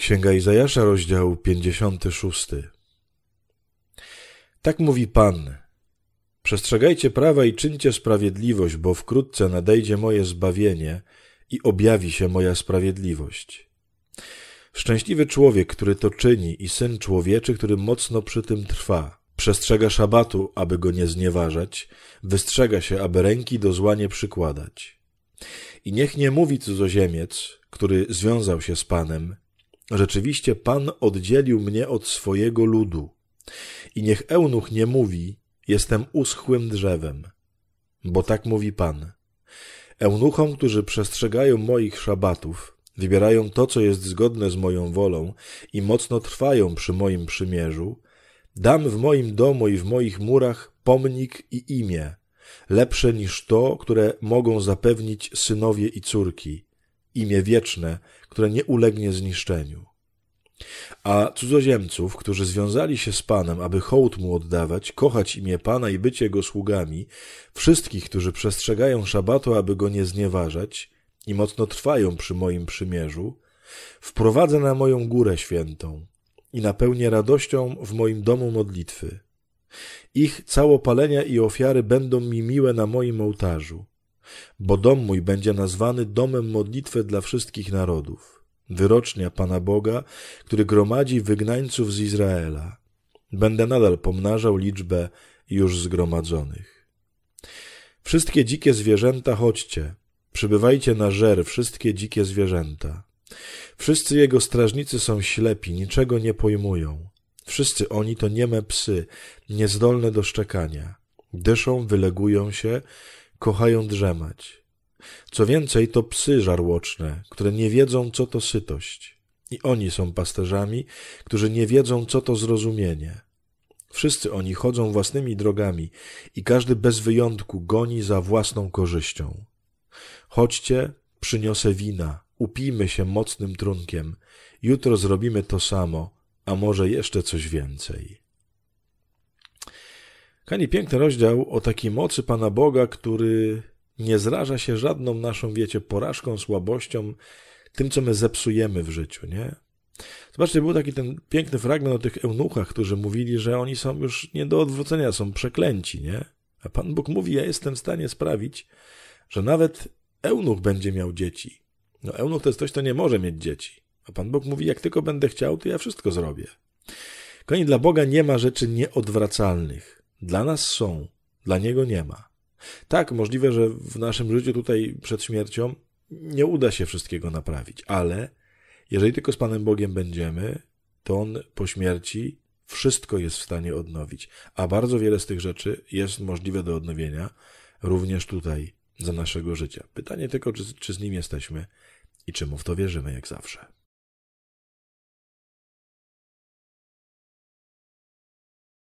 Księga Izajasza, rozdział 56. Tak mówi Pan. Przestrzegajcie prawa i czyńcie sprawiedliwość, bo wkrótce nadejdzie moje zbawienie i objawi się moja sprawiedliwość. Szczęśliwy człowiek, który to czyni i syn człowieczy, który mocno przy tym trwa. Przestrzega szabatu, aby go nie znieważać, wystrzega się, aby ręki do zła nie przykładać. I niech nie mówi cudzoziemiec, który związał się z Panem, Rzeczywiście Pan oddzielił mnie od swojego ludu. I niech eunuch nie mówi, jestem uschłym drzewem. Bo tak mówi Pan. Eunuchom, którzy przestrzegają moich szabatów, wybierają to, co jest zgodne z moją wolą i mocno trwają przy moim przymierzu, dam w moim domu i w moich murach pomnik i imię, lepsze niż to, które mogą zapewnić synowie i córki, imię wieczne, które nie ulegnie zniszczeniu. A cudzoziemców, którzy związali się z Panem, aby hołd mu oddawać, kochać imię Pana i być jego sługami, wszystkich, którzy przestrzegają szabatu, aby go nie znieważać i mocno trwają przy moim przymierzu, wprowadzę na moją górę świętą i napełnię radością w moim domu modlitwy. Ich całopalenia i ofiary będą mi miłe na moim ołtarzu bo dom mój będzie nazwany domem modlitwy dla wszystkich narodów. Wyrocznia Pana Boga, który gromadzi wygnańców z Izraela. Będę nadal pomnażał liczbę już zgromadzonych. Wszystkie dzikie zwierzęta chodźcie, przybywajcie na żer wszystkie dzikie zwierzęta. Wszyscy jego strażnicy są ślepi, niczego nie pojmują. Wszyscy oni to nieme psy, niezdolne do szczekania. Dyszą, wylegują się, kochają drzemać. Co więcej, to psy żarłoczne, które nie wiedzą, co to sytość. I oni są pasterzami, którzy nie wiedzą, co to zrozumienie. Wszyscy oni chodzą własnymi drogami i każdy bez wyjątku goni za własną korzyścią. Chodźcie, przyniosę wina, upijmy się mocnym trunkiem, jutro zrobimy to samo, a może jeszcze coś więcej. Kani piękny rozdział o takiej mocy Pana Boga, który nie zraża się żadną naszą, wiecie, porażką, słabością, tym, co my zepsujemy w życiu, nie? Zobaczcie, był taki ten piękny fragment o tych eunuchach, którzy mówili, że oni są już nie do odwrócenia, są przeklęci, nie? A Pan Bóg mówi, ja jestem w stanie sprawić, że nawet eunuch będzie miał dzieci. No eunuch to jest ktoś, kto nie może mieć dzieci. A Pan Bóg mówi, jak tylko będę chciał, to ja wszystko zrobię. Kochani, dla Boga nie ma rzeczy nieodwracalnych. Dla nas są, dla niego nie ma. Tak, możliwe, że w naszym życiu tutaj przed śmiercią nie uda się wszystkiego naprawić, ale jeżeli tylko z Panem Bogiem będziemy, to On po śmierci wszystko jest w stanie odnowić, a bardzo wiele z tych rzeczy jest możliwe do odnowienia również tutaj za naszego życia. Pytanie tylko, czy, czy z Nim jesteśmy i czy Mu w to wierzymy jak zawsze.